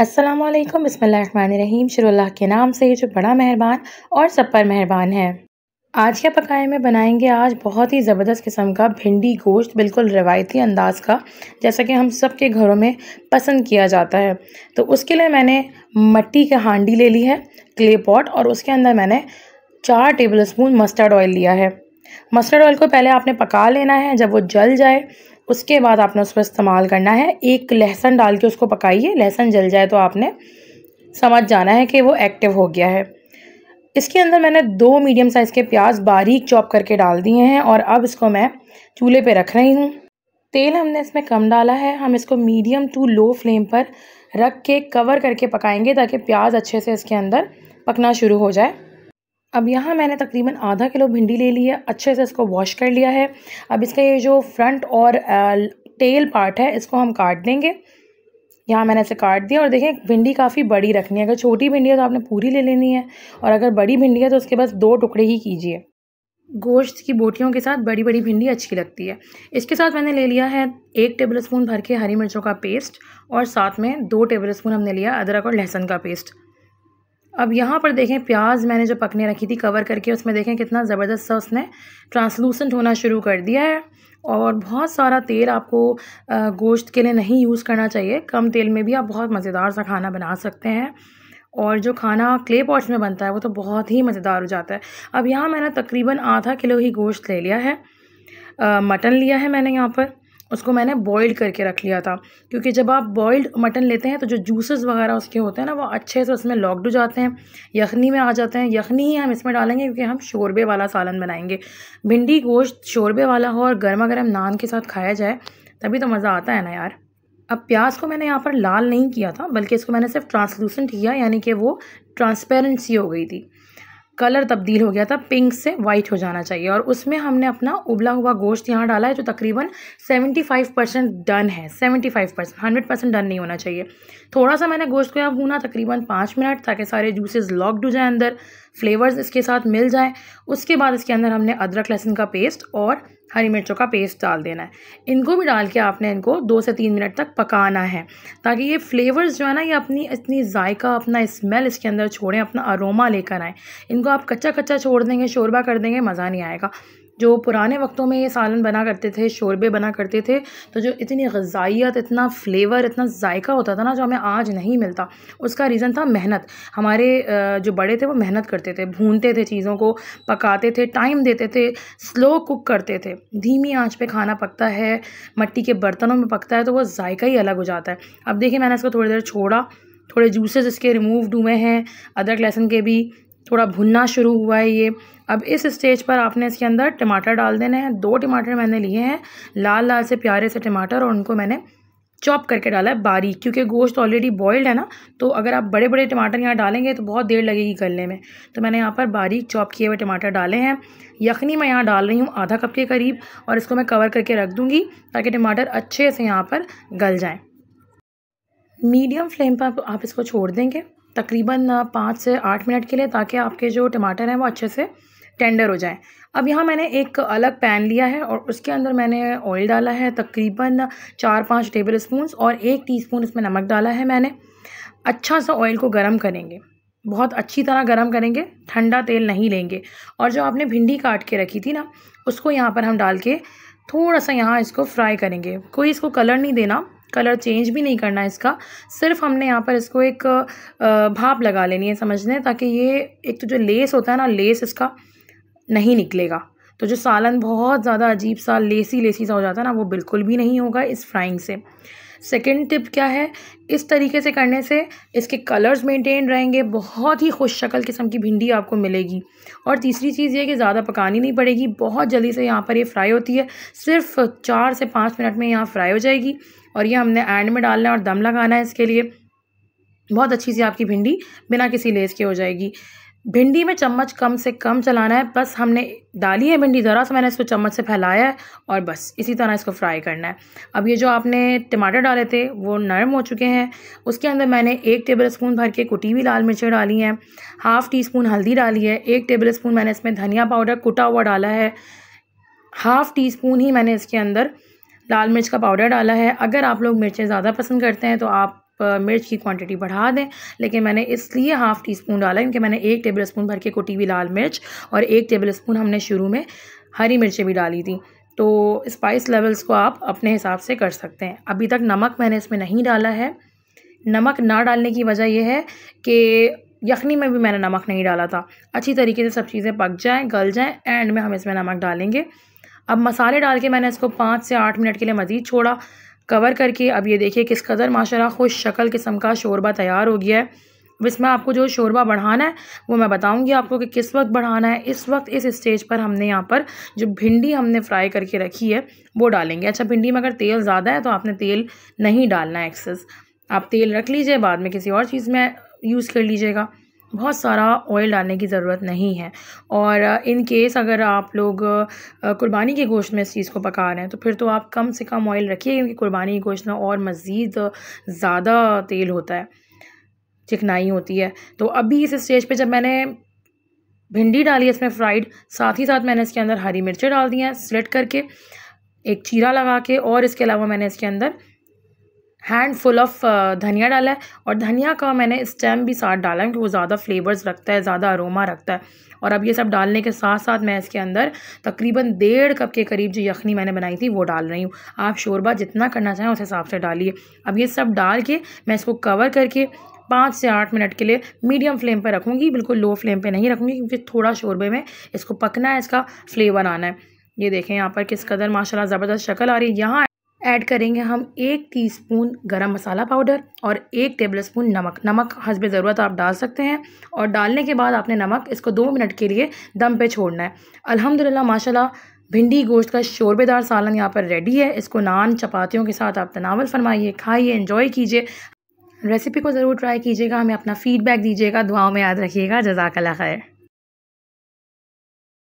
अस्सलाम रहीम शुरू के नाम से जो बड़ा मेहरबान और सब पर मेहरबान है आज के पकाए में बनाएंगे आज बहुत ही ज़बरदस्त किस्म का भिंडी गोश्त बिल्कुल रवायती अंदाज का जैसा कि हम सब के घरों में पसंद किया जाता है तो उसके लिए मैंने मट्टी की हांडी ले ली है क्ले पॉट और उसके अंदर मैंने चार टेबल स्पून मस्टर्ड ऑयल लिया है मस्टर्ड ऑयल को पहले आपने पका लेना है जब वो जल जाए उसके बाद आपने उसको इस्तेमाल करना है एक लहसुन डाल के उसको पकाइए लहसुन जल जाए तो आपने समझ जाना है कि वो एक्टिव हो गया है इसके अंदर मैंने दो मीडियम साइज़ के प्याज बारीक चॉप करके डाल दिए हैं और अब इसको मैं चूल्हे पे रख रही हूँ तेल हमने इसमें कम डाला है हम इसको मीडियम टू लो फ्लेम पर रख के कवर करके पकाएंगे ताकि प्याज अच्छे से इसके अंदर पकना शुरू हो जाए अब यहाँ मैंने तकरीबन आधा किलो भिंडी ले ली है अच्छे से इसको वॉश कर लिया है अब इसका ये जो फ्रंट और टेल पार्ट है इसको हम काट देंगे यहाँ मैंने इसे काट दिया और देखें भिंडी काफ़ी बड़ी रखनी है अगर छोटी भिंडी है तो आपने पूरी ले लेनी है और अगर बड़ी भिंडी है तो उसके बस दो टुकड़े ही कीजिए गोश्त की बोटियों के साथ बड़ी बड़ी भिंडी अच्छी लगती है इसके साथ मैंने ले लिया है एक टेबल स्पून भर के हरी मिर्चों का पेस्ट और साथ में दो टेबल स्पून हमने लिया अदरक और लहसुन का पेस्ट अब यहाँ पर देखें प्याज मैंने जो पकने रखी थी कवर करके उसमें देखें कितना ज़बरदस्त सा उसने ट्रांसलूसेंट होना शुरू कर दिया है और बहुत सारा तेल आपको गोश्त के लिए नहीं यूज़ करना चाहिए कम तेल में भी आप बहुत मज़ेदार सा खाना बना सकते हैं और जो खाना क्ले पॉट्स में बनता है वो तो बहुत ही मज़ेदार हो जाता है अब यहाँ मैंने तकरीबन आधा किलो ही गोश्त ले लिया है मटन लिया है मैंने यहाँ पर उसको मैंने बॉइल्ड करके रख लिया था क्योंकि जब आप बॉइल्ड मटन लेते हैं तो जो जूसेस वगैरह उसके होते हैं ना वो अच्छे से उसमें लॉकड हो जाते हैं यखनी में आ जाते हैं यखनी ही हम इसमें डालेंगे क्योंकि हम शोरबे वाला सालन बनाएंगे भिंडी गोश्त शोरबे वाला हो और गर्मा गर्म नान के साथ खाया जाए तभी तो मज़ा आता है ना यार अब प्याज को मैंने यहाँ पर लाल नहीं किया था बल्कि इसको मैंने सिर्फ ट्रांसलूसेंट किया यानी कि वो ट्रांसपेरेंसी हो गई थी कलर तब्दील हो गया था पिंक से वाइट हो जाना चाहिए और उसमें हमने अपना उबला हुआ गोश्त यहाँ डाला है जो तकरीबन सेवेंटी फाइव परसेंट डन है seventy five percent hundred percent done नहीं होना चाहिए थोड़ा सा मैंने गोश्त को यहाँ भूना तकरीबन पाँच मिनट ताकि सारे जूसेज लॉकड हो जाए अंदर फ्लेवर्स इसके साथ मिल जाए उसके बाद इसके अंदर हमने अदरक लहसुन का पेस्ट और हरी मिर्चों का पेस्ट डाल देना है इनको भी डाल के आपने इनको दो से तीन मिनट तक पकाना है ताकि ये फ्लेवर्स जो है ना ये अपनी इतनी जायका अपना स्मेल इसके अंदर छोड़ें अपना अरोमा लेकर आएँ इनको आप कच्चा कच्चा छोड़ देंगे शोरबा कर देंगे मज़ा नहीं आएगा जो पुराने वक्तों में ये सालन बना करते थे शोरबे बना करते थे तो जो इतनी गजाइत इतना फ्लेवर इतना जायका होता था ना जो हमें आज नहीं मिलता उसका रीज़न था मेहनत हमारे जो बड़े थे वो मेहनत करते थे भूनते थे चीज़ों को पकाते थे टाइम देते थे स्लो कुक करते थे धीमी आँच पर खाना पकता है मिट्टी के बर्तनों में पकता है तो वो जायका ही अलग हो जाता है अब देखिए मैंने इसको थोड़ी देर छोड़ा थोड़े जूसेस इसके रिमूव्ड हुए हैं अदरक लहसुन के भी थोड़ा भुनना शुरू हुआ है ये अब इस स्टेज पर आपने इसके अंदर टमाटर डाल देने हैं दो टमाटर मैंने लिए हैं लाल लाल से प्यारे से टमाटर और उनको मैंने चॉप करके डाला है बारीक क्योंकि गोश्त ऑलरेडी बॉयल्ड है ना तो अगर आप बड़े बड़े टमाटर यहाँ डालेंगे तो बहुत देर लगेगी गलने में तो मैंने यहाँ पर बारीक चॉप किए हुए टमाटर डाले हैं यखनी मैं यहाँ डाल रही हूँ आधा कप के करीब और इसको मैं कवर करके रख दूँगी ताकि टमाटर अच्छे से यहाँ पर गल जाएँ मीडियम फ्लेम पर आप इसको छोड़ देंगे तकरीबन पाँच से आठ मिनट के लिए ताकि आपके जो टमाटर हैं वो अच्छे से टेंडर हो जाए अब यहाँ मैंने एक अलग पैन लिया है और उसके अंदर मैंने ऑयल डाला है तकरीबन चार पाँच टेबल स्पून और एक स्पून इसमें नमक डाला है मैंने अच्छा सा ऑयल को गर्म करेंगे बहुत अच्छी तरह गर्म करेंगे ठंडा तेल नहीं लेंगे और जो आपने भिंडी काट के रखी थी ना उसको यहाँ पर हम डाल के थोड़ा सा यहाँ इसको फ्राई करेंगे कोई इसको कलर नहीं देना कलर चेंज भी नहीं करना है इसका सिर्फ हमने यहाँ पर इसको एक भाप लगा लेनी है समझने ताकि ये एक तो जो लेस होता है ना लेस इसका नहीं निकलेगा तो जो सालन बहुत ज़्यादा अजीब सा लेसी लेसी सा हो जाता है ना वो बिल्कुल भी नहीं होगा इस फ्राइंग से सेकेंड टिप क्या है इस तरीके से करने से इसके कलर्स मेंटेन रहेंगे बहुत ही खुश शक्ल किस्म की भिंडी आपको मिलेगी और तीसरी चीज़ ये कि ज़्यादा पकानी नहीं पड़ेगी बहुत जल्दी से यहाँ पर ये फ्राई होती है सिर्फ चार से पाँच मिनट में यहाँ फ्राई हो जाएगी और ये हमने एंड में डालना है और दम लगाना है इसके लिए बहुत अच्छी सी आपकी भिंडी बिना किसी लेस के हो जाएगी भिंडी में चम्मच कम से कम चलाना है बस हमने डाली है भिंडी ज़रा सा मैंने इसको चम्मच से फैलाया है और बस इसी तरह इसको फ्राई करना है अब ये जो आपने टमाटर डाले थे वो नरम हो चुके हैं उसके अंदर मैंने एक टेबल स्पून भर के कुटी हुई लाल मिर्चें डाली हैं हाफ़ टी स्पून हल्दी डाली है एक टेबल स्पून मैंने इसमें धनिया पाउडर कुटा हुआ डाला है हाफ़ टी स्पून ही मैंने इसके अंदर लाल मिर्च का पाउडर डाला है अगर आप लोग मिर्चें ज़्यादा पसंद करते हैं तो आप मिर्च की क्वांटिटी बढ़ा दें लेकिन मैंने इसलिए हाफ़ टी स्पून डाला क्योंकि मैंने एक टेबल स्पून भर के कुटी हुई लाल मिर्च और एक टेबल स्पून हमने शुरू में हरी मिर्चें भी डाली थी तो स्पाइस लेवल्स को आप अपने हिसाब से कर सकते हैं अभी तक नमक मैंने इसमें नहीं डाला है नमक ना डालने की वजह यह है कि यखनी में भी मैंने नमक नहीं डाला था अच्छी तरीके से सब चीज़ें पक जाएँ गल जाएँ एंड में हम इसमें नमक डालेंगे अब मसाले डाल के मैंने इसको पाँच से आठ मिनट के लिए मज़ीद छोड़ा कवर करके अब ये देखिए किस कदर माशा खुश शक्ल किस्म का शोरबा तैयार हो गया है अब इसमें आपको जो शोरबा बढ़ाना है वो मैं बताऊंगी आपको कि किस वक्त बढ़ाना है इस वक्त इस स्टेज पर हमने यहाँ पर जो भिंडी हमने फ्राई करके रखी है वो डालेंगे अच्छा भिंडी में अगर तेल ज़्यादा है तो आपने तेल नहीं डालना है एक्सेस आप तेल रख लीजिए बाद में किसी और चीज़ में यूज़ कर लीजिएगा बहुत सारा ऑयल डालने की ज़रूरत नहीं है और इन uh, केस अगर आप लोग uh, कुर्बानी के गोश्त में इस चीज़ को पका रहे हैं तो फिर तो आप कम से कम ऑयल रखिए क्योंकि कुर्बानी के गोश्त में और मज़ीद ज़्यादा तेल होता है चिकनाई होती है तो अभी इस स्टेज पे जब मैंने भिंडी डाली है इसमें फ्राइड साथ ही साथ मैंने इसके अंदर हरी मिर्चें डाल दी हैं स्लेट करके एक चीरा लगा के और इसके अलावा मैंने इसके अंदर हैंड फुल ऑफ धनिया डाला है और धनिया का मैंने स्टेम भी साथ डाला है क्योंकि वो ज़्यादा फ्लेवर्स रखता है ज़्यादा अरोमा रखता है और अब ये सब डालने के साथ साथ मैं इसके अंदर तकरीबन डेढ़ कप के करीब जो यखनी मैंने बनाई थी वो डाल रही हूँ आप शोरबा जितना करना चाहें उस हिसाब से डालिए अब ये सब डाल के मैं इसको कवर करके पाँच से आठ मिनट के लिए मीडियम फ्लेम पर रखूँगी बिल्कुल लो फ्लेम पर नहीं रखूँगी क्योंकि थोड़ा शोरबे में इसको पकना है इसका फ्लेवर आना है ये देखें यहाँ पर किस कदर माशाला ज़बरदस्त शक्ल आ रही है यहाँ ऐड करेंगे हम एक टीस्पून गरम मसाला पाउडर और एक टेबलस्पून नमक नमक हंसब ज़रूरत आप डाल सकते हैं और डालने के बाद आपने नमक इसको दो मिनट के लिए दम पे छोड़ना है अल्हम्दुलिल्लाह माशाल्लाह भिंडी गोश्त का शोरबेदार सालन यहाँ पर रेडी है इसको नान चपातियों के साथ आप तनावल फरमाइए खाइए इन्जॉय कीजिए रेसिपी को ज़रूर ट्राई कीजिएगा हमें अपना फ़ीडबैक दीजिएगा दुआओं में याद रखिएगा जजाकला खैर